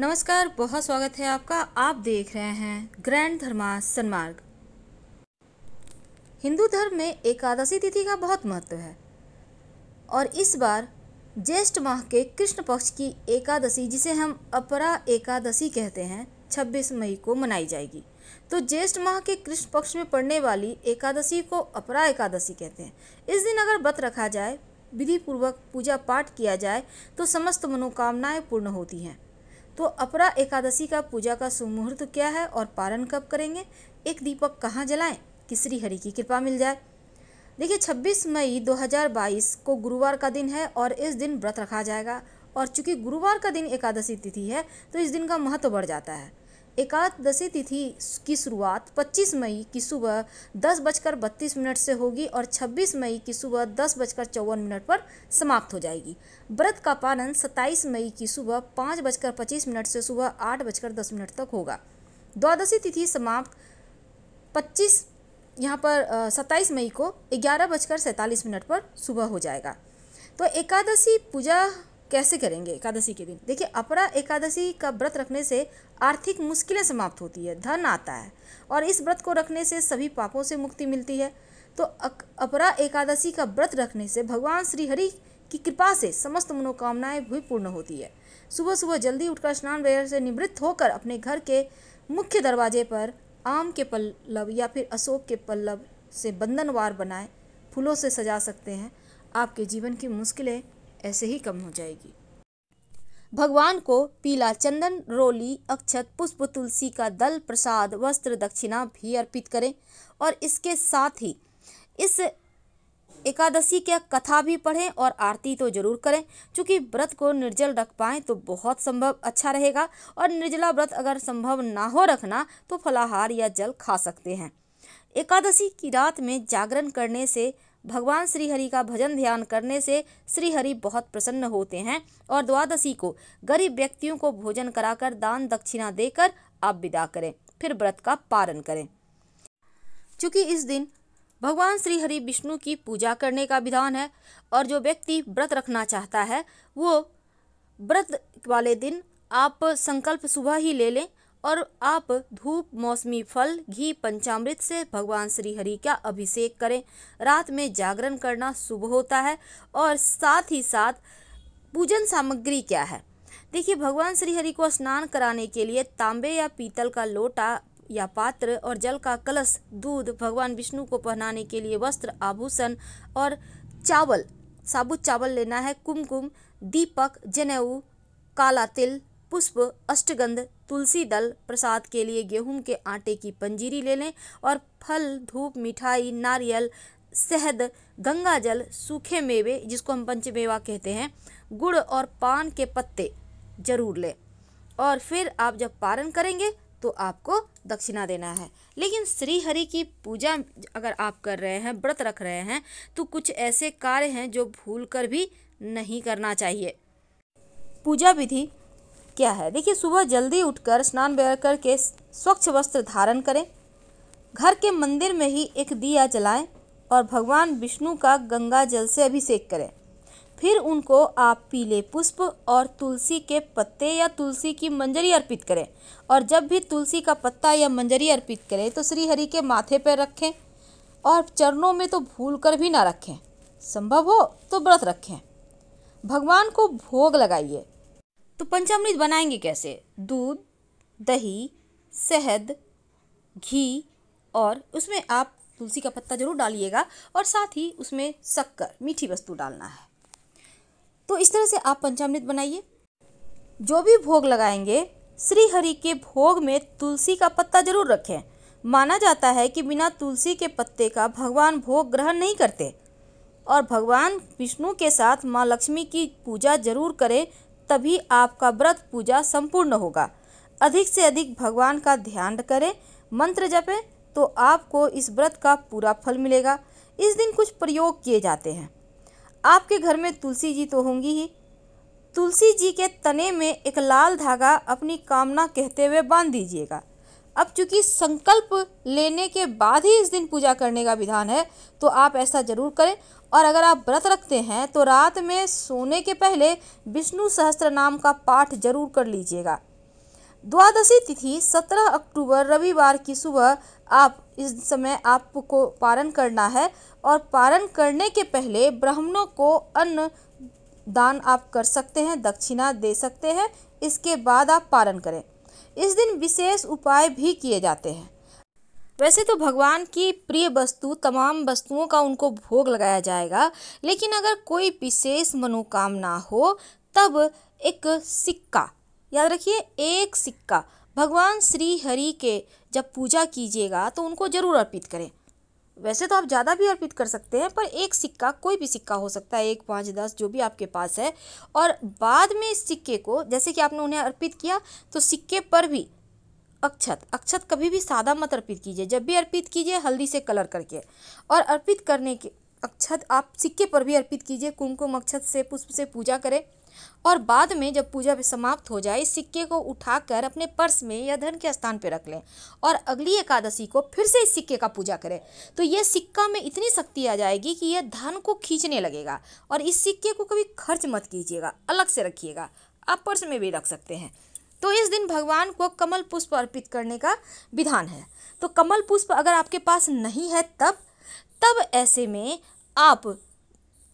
नमस्कार बहुत स्वागत है आपका आप देख रहे हैं ग्रैंड धर्मा सन्मार्ग हिंदू धर्म में एकादशी तिथि का बहुत महत्व है और इस बार ज्येष्ठ माह के कृष्ण पक्ष की एकादशी जिसे हम अपरा एकादशी कहते हैं 26 मई को मनाई जाएगी तो ज्येष्ठ माह के कृष्ण पक्ष में पड़ने वाली एकादशी को अपरा एकादशी कहते हैं इस दिन अगर व्रत रखा जाए विधि पूर्वक पूजा पाठ किया जाए तो समस्त मनोकामनाएं पूर्ण होती हैं तो अपरा एकादशी का पूजा का सुमुहूर्त क्या है और पारण कब करेंगे एक दीपक कहाँ जलाएं कि श्री हरि की कृपा मिल जाए देखिए 26 मई 2022 को गुरुवार का दिन है और इस दिन व्रत रखा जाएगा और चूंकि गुरुवार का दिन एकादशी तिथि है तो इस दिन का महत्व बढ़ जाता है एकादशी तिथि की शुरुआत 25 मई की सुबह दस बजकर बत्तीस मिनट से होगी और 26 मई की सुबह दस बजकर चौवन मिनट पर समाप्त हो जाएगी व्रत का पालन 27 मई की सुबह पाँच बजकर पच्चीस मिनट से सुबह आठ बजकर दस मिनट तक होगा द्वादशी तिथि समाप्त पच्चीस यहाँ पर सत्ताईस मई को ग्यारह बजकर सैंतालीस मिनट पर सुबह हो जाएगा तो एकादशी पूजा कैसे करेंगे एकादशी के दिन देखिए अपरा एकादशी का व्रत रखने से आर्थिक मुश्किलें समाप्त होती है धन आता है और इस व्रत को रखने से सभी पापों से मुक्ति मिलती है तो अपरा एकादशी का व्रत रखने से भगवान श्रीहरि की कृपा से समस्त मनोकामनाएं भी पूर्ण होती है सुबह सुबह जल्दी उठकर स्नान वगैरह से निवृत्त होकर अपने घर के मुख्य दरवाजे पर आम के पल्लव या फिर अशोक के पल्लव से बंधनवार बनाए फूलों से सजा सकते हैं आपके जीवन की मुश्किलें ऐसे ही कम हो जाएगी भगवान को पीला चंदन रोली अक्षत पुष्प तुलसी का दल प्रसाद वस्त्र दक्षिणा भी अर्पित करें और इसके साथ ही इस एकादशी की कथा भी पढ़ें और आरती तो जरूर करें क्योंकि व्रत को निर्जल रख पाएँ तो बहुत संभव अच्छा रहेगा और निर्जला व्रत अगर संभव ना हो रखना तो फलाहार या जल खा सकते हैं एकादशी की रात में जागरण करने से भगवान श्री हरि का भजन ध्यान करने से श्री हरि बहुत प्रसन्न होते हैं और द्वादशी को गरीब व्यक्तियों को भोजन कराकर दान दक्षिणा देकर आप विदा करें फिर व्रत का पारण करें चूंकि इस दिन भगवान श्री हरि विष्णु की पूजा करने का विधान है और जो व्यक्ति व्रत रखना चाहता है वो व्रत वाले दिन आप संकल्प सुबह ही ले लें और आप धूप मौसमी फल घी पंचामृत से भगवान श्री हरि का अभिषेक करें रात में जागरण करना शुभ होता है और साथ ही साथ पूजन सामग्री क्या है देखिए भगवान श्री हरि को स्नान कराने के लिए तांबे या पीतल का लोटा या पात्र और जल का कलश दूध भगवान विष्णु को पहनाने के लिए वस्त्र आभूषण और चावल साबुत चावल लेना है कुमकुम दीपक जनेऊ काला तिल पुष्प अष्टगंध तुलसी दल प्रसाद के लिए गेहूं के आटे की पंजीरी ले लें और फल धूप मिठाई नारियल शहद गंगा जल सूखे मेवे जिसको हम पंचमेवा कहते हैं गुड़ और पान के पत्ते जरूर लें और फिर आप जब पारण करेंगे तो आपको दक्षिणा देना है लेकिन श्री हरि की पूजा अगर आप कर रहे हैं व्रत रख रहे हैं तो कुछ ऐसे कार्य हैं जो भूल कर भी नहीं करना चाहिए पूजा विधि क्या है देखिए सुबह जल्दी उठकर स्नान वगैरह करके स्वच्छ वस्त्र धारण करें घर के मंदिर में ही एक दिया जलाएं और भगवान विष्णु का गंगा जल से अभिषेक करें फिर उनको आप पीले पुष्प और तुलसी के पत्ते या तुलसी की मंजरी अर्पित करें और जब भी तुलसी का पत्ता या मंजरी अर्पित करें तो हरि के माथे पर रखें और चरणों में तो भूल कर भी ना रखें संभव हो तो व्रत रखें भगवान को भोग लगाइए तो पंचामृत बनाएंगे कैसे दूध दही शहद घी और उसमें आप तुलसी का पत्ता जरूर डालिएगा और साथ ही उसमें शक्कर मीठी वस्तु डालना है तो इस तरह से आप पंचामृत बनाइए जो भी भोग लगाएंगे श्री हरि के भोग में तुलसी का पत्ता जरूर रखें माना जाता है कि बिना तुलसी के पत्ते का भगवान भोग ग्रहण नहीं करते और भगवान विष्णु के साथ माँ लक्ष्मी की पूजा जरूर करें तभी आपका व्रत पूजा संपूर्ण होगा अधिक से अधिक भगवान का ध्यान करें मंत्र जपें तो आपको इस व्रत का पूरा फल मिलेगा इस दिन कुछ प्रयोग किए जाते हैं आपके घर में तुलसी जी तो होंगी ही तुलसी जी के तने में एक लाल धागा अपनी कामना कहते हुए बांध दीजिएगा अब चूंकि संकल्प लेने के बाद ही इस दिन पूजा करने का विधान है तो आप ऐसा ज़रूर करें और अगर आप व्रत रखते हैं तो रात में सोने के पहले विष्णु सहस्त्र नाम का पाठ जरूर कर लीजिएगा द्वादशी तिथि 17 अक्टूबर रविवार की सुबह आप इस समय आपको पारण करना है और पारण करने के पहले ब्राह्मणों को अन्न दान आप कर सकते हैं दक्षिणा दे सकते हैं इसके बाद आप पारण करें इस दिन विशेष उपाय भी किए जाते हैं वैसे तो भगवान की प्रिय वस्तु तमाम वस्तुओं का उनको भोग लगाया जाएगा लेकिन अगर कोई विशेष मनोकामना हो तब एक सिक्का याद रखिए एक सिक्का भगवान श्री हरि के जब पूजा कीजिएगा तो उनको ज़रूर अर्पित करें वैसे तो आप ज़्यादा भी अर्पित कर सकते हैं पर एक सिक्का कोई भी सिक्का हो सकता है एक पाँच दस जो भी आपके पास है और बाद में इस सिक्के को जैसे कि आपने उन्हें अर्पित किया तो सिक्के पर भी अक्षत अक्षत कभी भी सादा मत अर्पित कीजिए जब भी अर्पित कीजिए हल्दी से कलर करके और अर्पित करने के अक्षत आप सिक्के पर भी अर्पित कीजिए कुमकुम अक्षत से पुष्प से पूजा करें और बाद में जब पूजा समाप्त हो जाए सिक्के को उठाकर अपने पर्स में या धन के स्थान पर रख लें और अगली एकादशी को फिर से इस सिक्के का पूजा करें तो यह सिक्का में इतनी शक्ति आ जाएगी कि यह धन को खींचने लगेगा और इस सिक्के को कभी खर्च मत कीजिएगा अलग से रखिएगा आप पर्स में भी रख सकते हैं तो इस दिन भगवान को कमल पुष्प अर्पित करने का विधान है तो कमल पुष्प अगर आपके पास नहीं है तब तब ऐसे में आप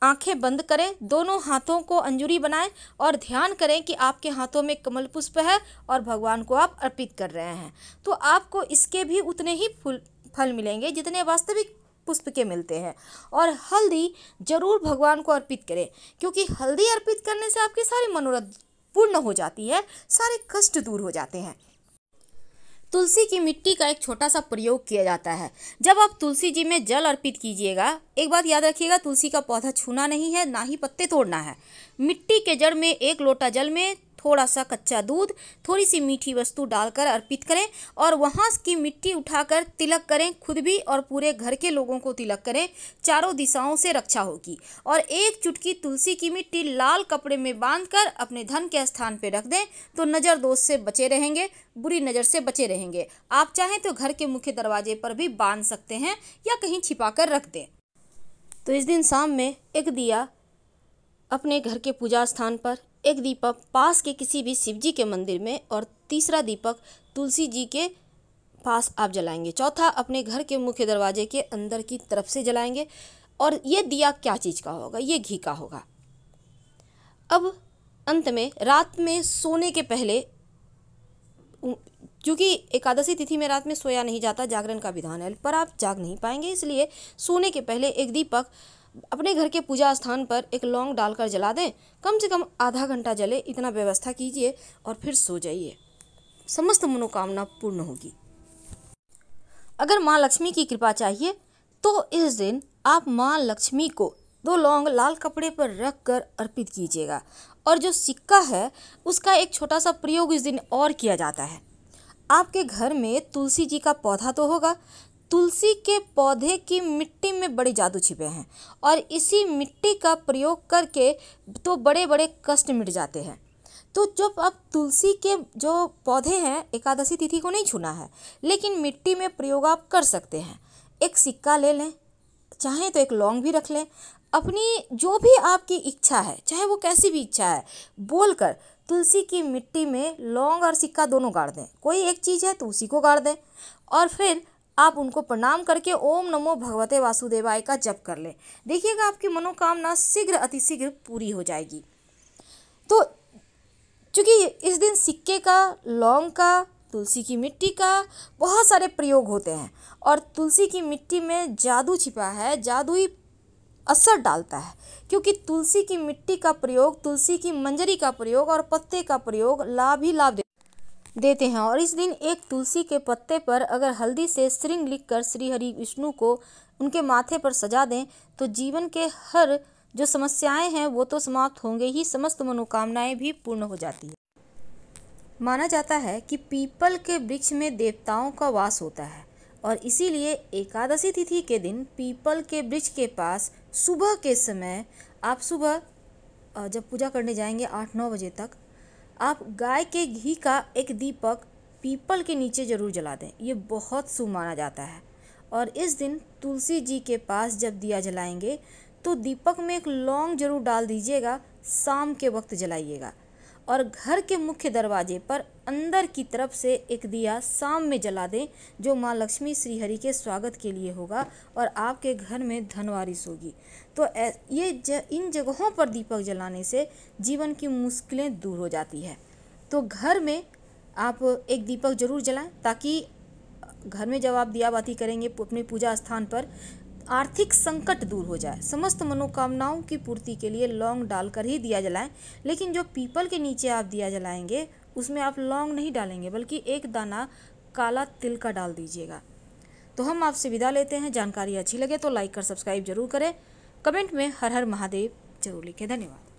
आंखें बंद करें दोनों हाथों को अंजुरी बनाएं और ध्यान करें कि आपके हाथों में कमल पुष्प है और भगवान को आप अर्पित कर रहे हैं तो आपको इसके भी उतने ही फूल फल मिलेंगे जितने वास्तविक पुष्प के मिलते हैं और हल्दी जरूर भगवान को अर्पित करें क्योंकि हल्दी अर्पित करने से आपके सारे मनोरथ पूर्ण हो जाती है सारे कष्ट दूर हो जाते हैं तुलसी की मिट्टी का एक छोटा सा प्रयोग किया जाता है जब आप तुलसी जी में जल अर्पित कीजिएगा एक बात याद रखिएगा तुलसी का पौधा छूना नहीं है ना ही पत्ते तोड़ना है मिट्टी के जड़ में एक लोटा जल में थोड़ा सा कच्चा दूध थोड़ी सी मीठी वस्तु डालकर अर्पित करें और वहाँ की मिट्टी उठाकर तिलक करें खुद भी और पूरे घर के लोगों को तिलक करें चारों दिशाओं से रक्षा होगी और एक चुटकी तुलसी की मिट्टी लाल कपड़े में कर अपने धन के स्थान पर रख दें तो नज़र दोष से बचे रहेंगे बुरी नज़र से बचे रहेंगे आप चाहें तो घर के मुख्य दरवाजे पर भी बांध सकते हैं या कहीं छिपा कर रख दें तो इस दिन शाम में एक दिया अपने घर के पूजा स्थान पर एक दीपक पास के किसी भी शिव जी के मंदिर में और तीसरा दीपक तुलसी जी के पास आप जलाएंगे चौथा अपने घर के मुख्य दरवाजे के अंदर की तरफ से जलाएंगे और ये दिया क्या चीज़ का होगा ये घी का होगा अब अंत में रात में सोने के पहले क्योंकि एकादशी तिथि में रात में सोया नहीं जाता जागरण का विधान है पर आप जाग नहीं पाएंगे इसलिए सोने के पहले एक दीपक अपने घर के पूजा स्थान पर एक लौंग डालकर जला दें कम से कम आधा घंटा जले इतना व्यवस्था कीजिए और फिर सो जाइए समस्त मनोकामना पूर्ण होगी अगर माँ लक्ष्मी की कृपा चाहिए तो इस दिन आप माँ लक्ष्मी को दो लौंग लाल कपड़े पर रख कर अर्पित कीजिएगा और जो सिक्का है उसका एक छोटा सा प्रयोग इस दिन और किया जाता है आपके घर में तुलसी जी का पौधा तो होगा तुलसी के पौधे की मिट्टी में बड़े जादू छिपे हैं और इसी मिट्टी का प्रयोग करके तो बड़े बड़े कष्ट मिट जाते हैं तो जब अब तुलसी के जो पौधे हैं एकादशी तिथि को नहीं छूना है लेकिन मिट्टी में प्रयोग आप कर सकते हैं एक सिक्का ले लें चाहें तो एक लौंग भी रख लें अपनी जो भी आपकी इच्छा है चाहे वो कैसी भी इच्छा है बोल कर तुलसी की मिट्टी में लौंग और सिक्का दोनों गाड़ दें कोई एक चीज़ है तो उसी को गाड़ दें और फिर आप उनको प्रणाम करके ओम नमो भगवते वासुदेवाय का जप कर लें देखिएगा आपकी मनोकामना शीघ्र अतिशीघ्र पूरी हो जाएगी तो चूँकि इस दिन सिक्के का लौंग का तुलसी की मिट्टी का बहुत सारे प्रयोग होते हैं और तुलसी की मिट्टी में जादू छिपा है जादुई असर डालता है क्योंकि तुलसी की मिट्टी का प्रयोग तुलसी की मंजरी का प्रयोग और पत्ते का प्रयोग लाभ ही लाभ देते हैं और इस दिन एक तुलसी के पत्ते पर अगर हल्दी से श्रृंग लिख कर श्री हरि विष्णु को उनके माथे पर सजा दें तो जीवन के हर जो समस्याएं हैं वो तो समाप्त होंगे ही समस्त मनोकामनाएं भी पूर्ण हो जाती है माना जाता है कि पीपल के वृक्ष में देवताओं का वास होता है और इसीलिए एकादशी तिथि के दिन पीपल के वृक्ष के पास सुबह के समय आप सुबह जब पूजा करने जाएंगे आठ नौ बजे तक आप गाय के घी का एक दीपक पीपल के नीचे ज़रूर जला दें ये बहुत शुभ माना जाता है और इस दिन तुलसी जी के पास जब दिया जलाएंगे तो दीपक में एक लौंग जरूर डाल दीजिएगा शाम के वक्त जलाइएगा और घर के मुख्य दरवाजे पर अंदर की तरफ से एक दिया शाम में जला दें जो माँ लक्ष्मी श्रीहरि के स्वागत के लिए होगा और आपके घर में धन वारिश होगी तो ये ज, इन जगहों पर दीपक जलाने से जीवन की मुश्किलें दूर हो जाती है तो घर में आप एक दीपक जरूर जलाएं ताकि घर में जब आप दिया बाती करेंगे अपने पूजा स्थान पर आर्थिक संकट दूर हो जाए समस्त मनोकामनाओं की पूर्ति के लिए लौंग डालकर ही दिया जलाएं लेकिन जो पीपल के नीचे आप दिया जलाएंगे उसमें आप लौंग नहीं डालेंगे बल्कि एक दाना काला तिल का डाल दीजिएगा तो हम आपसे विदा लेते हैं जानकारी अच्छी लगे तो लाइक और सब्सक्राइब जरूर करें कमेंट में हर हर महादेव जरूर लिखें धन्यवाद